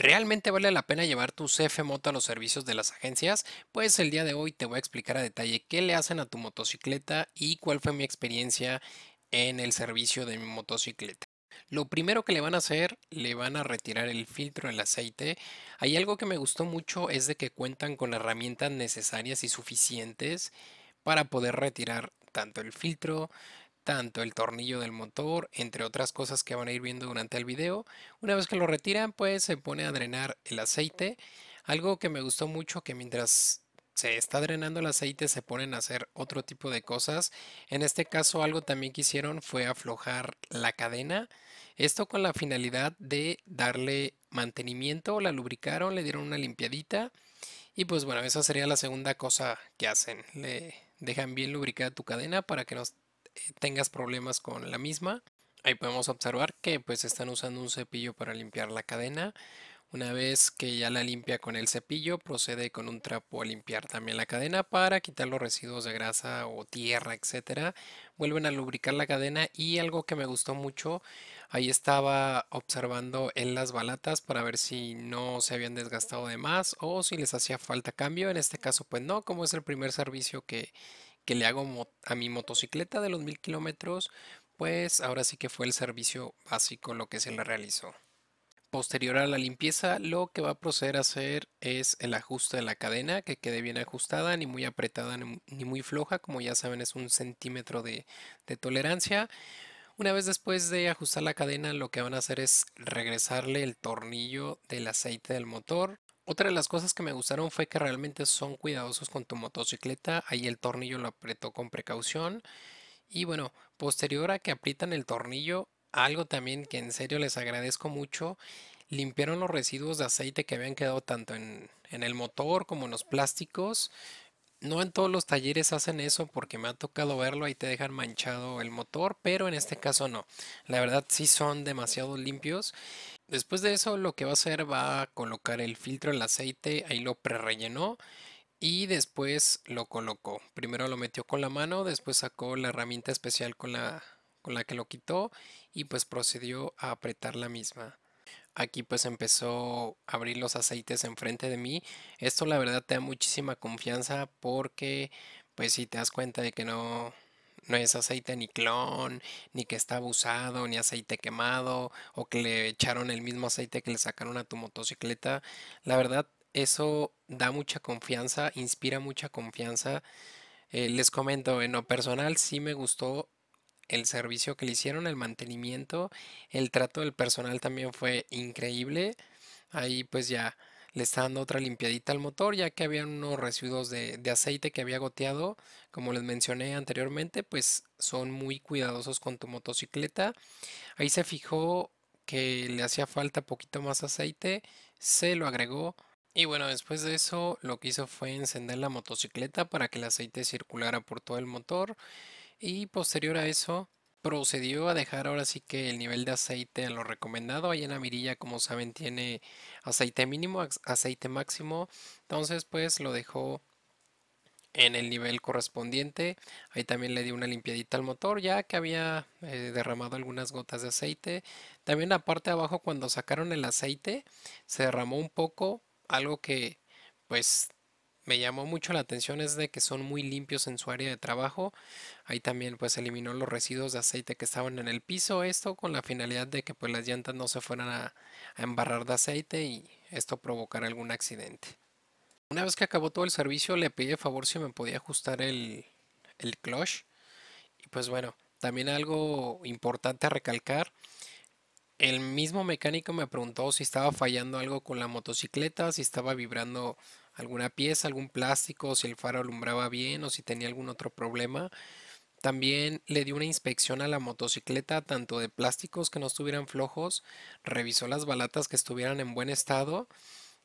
¿Realmente vale la pena llevar tu CF Moto a los servicios de las agencias? Pues el día de hoy te voy a explicar a detalle qué le hacen a tu motocicleta y cuál fue mi experiencia en el servicio de mi motocicleta. Lo primero que le van a hacer, le van a retirar el filtro del aceite. Hay algo que me gustó mucho es de que cuentan con herramientas necesarias y suficientes para poder retirar tanto el filtro, tanto el tornillo del motor, entre otras cosas que van a ir viendo durante el video. Una vez que lo retiran, pues se pone a drenar el aceite. Algo que me gustó mucho que mientras se está drenando el aceite se ponen a hacer otro tipo de cosas. En este caso algo también que hicieron fue aflojar la cadena. Esto con la finalidad de darle mantenimiento, la lubricaron, le dieron una limpiadita. Y pues bueno, esa sería la segunda cosa que hacen. Le dejan bien lubricada tu cadena para que no eh, tengas problemas con la misma. Ahí podemos observar que pues están usando un cepillo para limpiar la cadena. Una vez que ya la limpia con el cepillo, procede con un trapo a limpiar también la cadena para quitar los residuos de grasa o tierra, etcétera. Vuelven a lubricar la cadena y algo que me gustó mucho, ahí estaba observando en las balatas para ver si no se habían desgastado de más o si les hacía falta cambio. En este caso, pues no, como es el primer servicio que, que le hago a mi motocicleta de los mil kilómetros, pues ahora sí que fue el servicio básico lo que se le realizó. Posterior a la limpieza, lo que va a proceder a hacer es el ajuste de la cadena, que quede bien ajustada, ni muy apretada ni muy floja, como ya saben es un centímetro de, de tolerancia. Una vez después de ajustar la cadena, lo que van a hacer es regresarle el tornillo del aceite del motor otra de las cosas que me gustaron fue que realmente son cuidadosos con tu motocicleta. Ahí el tornillo lo apretó con precaución. Y bueno, posterior a que aprietan el tornillo, algo también que en serio les agradezco mucho, limpiaron los residuos de aceite que habían quedado tanto en, en el motor como en los plásticos. No en todos los talleres hacen eso porque me ha tocado verlo, ahí te dejan manchado el motor, pero en este caso no. La verdad sí son demasiado limpios. Después de eso lo que va a hacer va a colocar el filtro el aceite, ahí lo prerellenó y después lo colocó. Primero lo metió con la mano, después sacó la herramienta especial con la, con la que lo quitó y pues procedió a apretar la misma. Aquí pues empezó a abrir los aceites enfrente de mí. Esto la verdad te da muchísima confianza porque pues si te das cuenta de que no, no es aceite ni clon, ni que está abusado, ni aceite quemado, o que le echaron el mismo aceite que le sacaron a tu motocicleta. La verdad, eso da mucha confianza, inspira mucha confianza. Eh, les comento, en lo personal sí me gustó el servicio que le hicieron, el mantenimiento, el trato del personal también fue increíble. Ahí pues ya le está dando otra limpiadita al motor, ya que había unos residuos de, de, aceite que había goteado, como les mencioné anteriormente, pues son muy cuidadosos con tu motocicleta. Ahí se fijó que le hacía falta poquito más aceite, se lo agregó. Y bueno, después de eso lo que hizo fue encender la motocicleta para que el aceite circulara por todo el motor. Y posterior a eso, procedió a dejar ahora sí que el nivel de aceite a lo recomendado. Ahí en la mirilla, como saben, tiene aceite mínimo, aceite máximo. Entonces, pues lo dejó en el nivel correspondiente. Ahí también le di una limpiadita al motor ya que había eh, derramado algunas gotas de aceite. También la parte de abajo cuando sacaron el aceite se derramó un poco, algo que pues me llamó mucho la atención es de que son muy limpios en su área de trabajo. Ahí también pues eliminó los residuos de aceite que estaban en el piso, esto con la finalidad de que pues las llantas no se fueran a, embarrar de aceite y esto provocara algún accidente. Una vez que acabó todo el servicio le pedí a favor si me podía ajustar el, el clutch. Y pues bueno, también algo importante a recalcar. El mismo mecánico me preguntó si estaba fallando algo con la motocicleta, si estaba vibrando alguna pieza, algún plástico, si el faro alumbraba bien o si tenía algún otro problema. También le dio una inspección a la motocicleta, tanto de plásticos que no estuvieran flojos, revisó las balatas que estuvieran en buen estado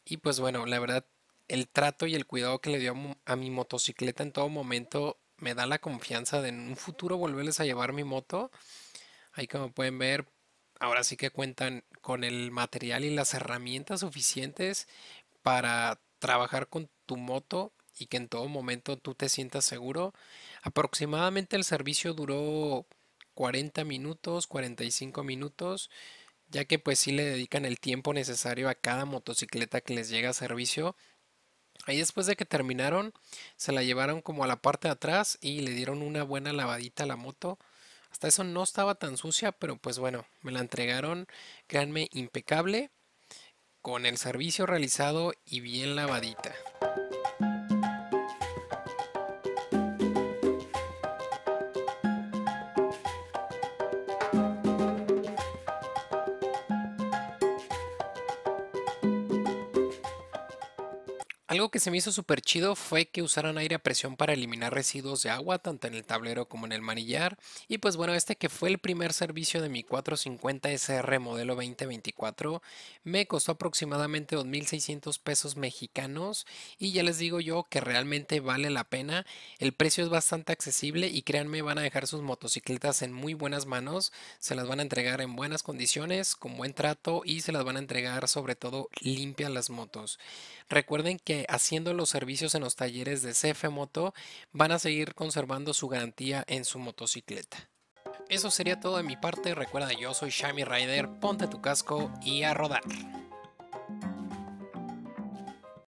y pues bueno, la verdad, el trato y el cuidado que le dio a mi motocicleta en todo momento me da la confianza de en un futuro volverles a llevar mi moto. Ahí como pueden ver, ahora sí que cuentan con el material y las herramientas suficientes para trabajar con tu moto y que en todo momento tú te sientas seguro. Aproximadamente el servicio duró 40 minutos, 45 minutos, ya que pues sí le dedican el tiempo necesario a cada motocicleta que les llega a servicio. Ahí después de que terminaron, se la llevaron como a la parte de atrás y le dieron una buena lavadita a la moto. Hasta eso no estaba tan sucia, pero pues bueno, me la entregaron, créanme, impecable con el servicio realizado y bien lavadita. Algo que se me hizo súper chido fue que usaron aire a presión para eliminar residuos de agua, tanto en el tablero como en el manillar. Y pues bueno, este que fue el primer servicio de mi 450 SR modelo 2024, me costó aproximadamente 2.600 pesos mexicanos. Y ya les digo yo que realmente vale la pena. El precio es bastante accesible y créanme, van a dejar sus motocicletas en muy buenas manos. Se las van a entregar en buenas condiciones, con buen trato y se las van a entregar sobre todo limpias las motos. Recuerden que haciendo los servicios en los talleres de CF Moto van a seguir conservando su garantía en su motocicleta. Eso sería todo de mi parte, recuerda yo soy Shami Rider, ponte tu casco y a rodar.